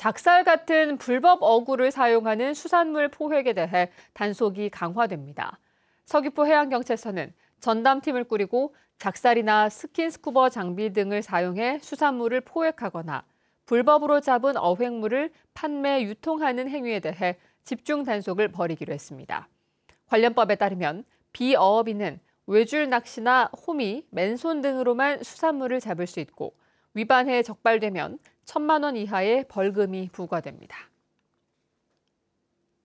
작살 같은 불법 어구를 사용하는 수산물 포획에 대해 단속이 강화됩니다. 서귀포 해양경찰서는 전담팀을 꾸리고 작살이나 스킨스쿠버 장비 등을 사용해 수산물을 포획하거나 불법으로 잡은 어획물을 판매, 유통하는 행위에 대해 집중 단속을 벌이기로 했습니다. 관련법에 따르면 비어업인은 외줄 낚시나 호미, 맨손 등으로만 수산물을 잡을 수 있고 위반해 적발되면 천만 원 이하의 벌금이 부과됩니다.